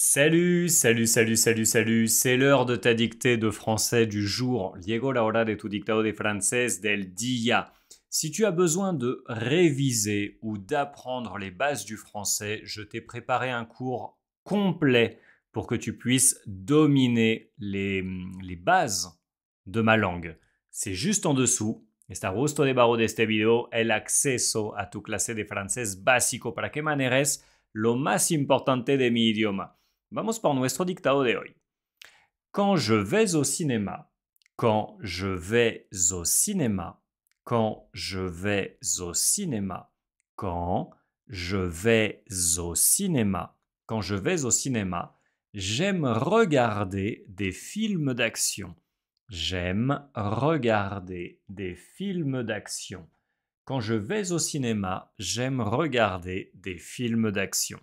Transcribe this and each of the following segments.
Salut, salut, salut, salut, salut, c'est l'heure de ta dictée de français du jour. Diego, la hora de tu dictado de francés del día. Si tu as besoin de réviser ou d'apprendre les bases du français, je t'ai préparé un cours complet pour que tu puisses dominer les, les bases de ma langue. C'est juste en dessous. Está justo debajo de este video el acceso a tu clase de francés básico para que maneres lo más importante de mi idioma. Quand je vais au cinéma, quand je vais au cinéma, quand je vais au cinéma, quand je vais au cinéma, quand je vais au cinéma, j'aime regarder des films d'action. J'aime regarder des films d'action. Quand je vais au cinéma, j'aime regarder des films d'action.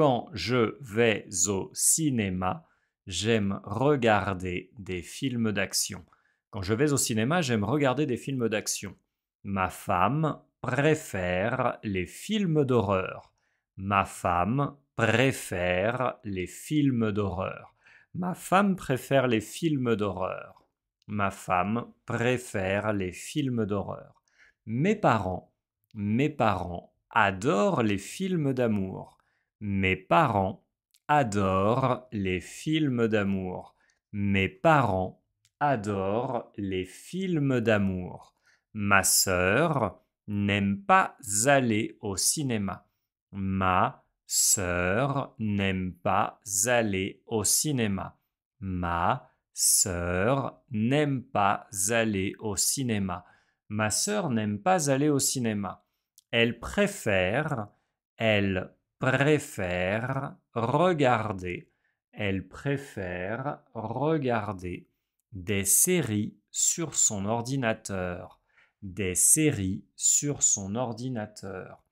Quand je vais au cinéma, j'aime regarder des films d'action. Quand je vais au cinéma, j'aime regarder des films d'action. Ma femme préfère les films d'horreur. Ma femme préfère les films d'horreur. Ma femme préfère les films d'horreur. Ma femme préfère les films d'horreur. Mes parents, mes parents adorent les films d'amour. Mes parents adorent les films d'amour. Mes parents adorent les films d'amour. Ma sœur n'aime pas aller au cinéma. Ma sœur n'aime pas aller au cinéma. Ma sœur n'aime pas aller au cinéma. Ma sœur n'aime pas aller au cinéma. Elle préfère, elle préfère regarder. Elle préfère regarder des séries sur son ordinateur. Des séries sur son ordinateur.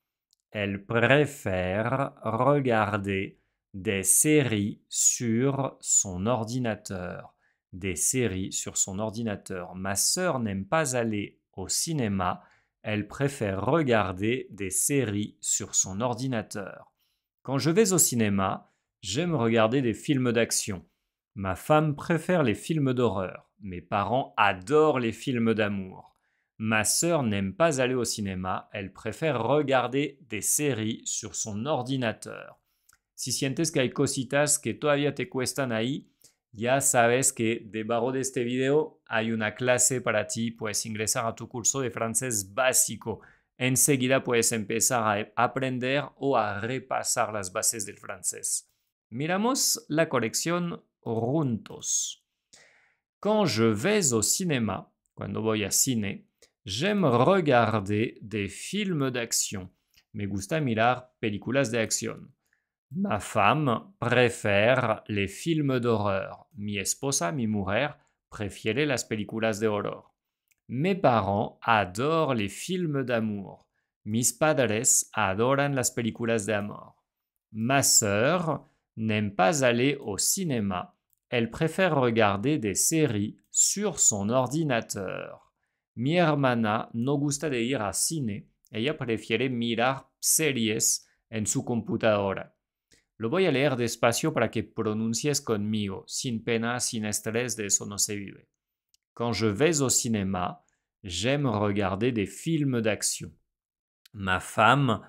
Elle préfère regarder des séries sur son ordinateur. Des séries sur son ordinateur. Ma sœur n'aime pas aller au cinéma. Elle préfère regarder des séries sur son ordinateur. Quand je vais au cinéma, j'aime regarder des films d'action. Ma femme préfère les films d'horreur. Mes parents adorent les films d'amour. Ma sœur n'aime pas aller au cinéma, elle préfère regarder des séries sur son ordinateur. Si sientes que hay cositas que todavía te cuestan ahí, ya sabes que debajo de este video hay una clase para ti, puedes ingresar a tu curso de francés básico enseguida puedes empezar a aprender o a repasar las bases del francés. Miramos la colección juntos. Quand je vais au cinéma, cuando voy a cine, j'aime regarder des films d'action. Me gusta mirar películas de acción. Ma femme préfère les films d'horreur. Mi esposa, mi mujer, prefiere las películas de horror. Mes parents adorent les films d'amour. Mis padres adoran las películas de amor. Ma sœur n'aime pas aller au cinéma. Elle préfère regarder des séries sur son ordinateur. Mi hermana no gusta de ir a cine. Ella prefiere mirar series en su computadora. Lo voy a leer despacio para que pronuncies conmigo, sin pena, sin estrés, de eso no se vive. Quand je vais au cinéma, j'aime regarder des films d'action. Ma femme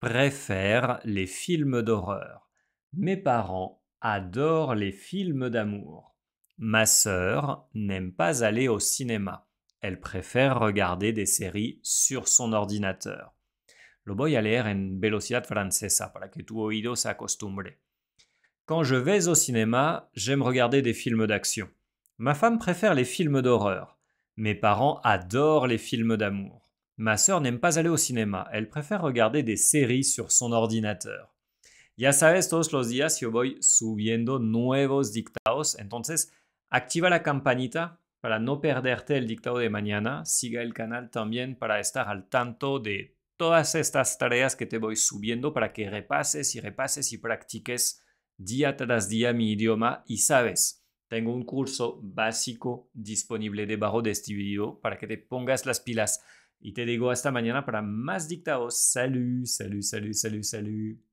préfère les films d'horreur. Mes parents adorent les films d'amour. Ma sœur n'aime pas aller au cinéma. Elle préfère regarder des séries sur son ordinateur. Lo voy a leer en velocidad francesa para que tu oído se Quand je vais au cinéma, j'aime regarder des films d'action. Ma femme préfère les films d'horreur. Mes parents adorent les films d'amour. Ma sœur n'aime pas aller au cinéma, elle préfère regarder des séries sur son ordinateur. Ya sabes, todos los días yo voy subiendo nuevos dictados, entonces activa la campanita para no perderte el dictado de mañana. Siga el canal también para estar al tanto de todas estas tareas que te voy subiendo para que repases y repases y practiques día tras día mi idioma y sabes Tengo un curso básico disponible debajo de este video para que te pongas las pilas. Y te digo hasta mañana para más dictados. Salud, salud, salud, salud, salud.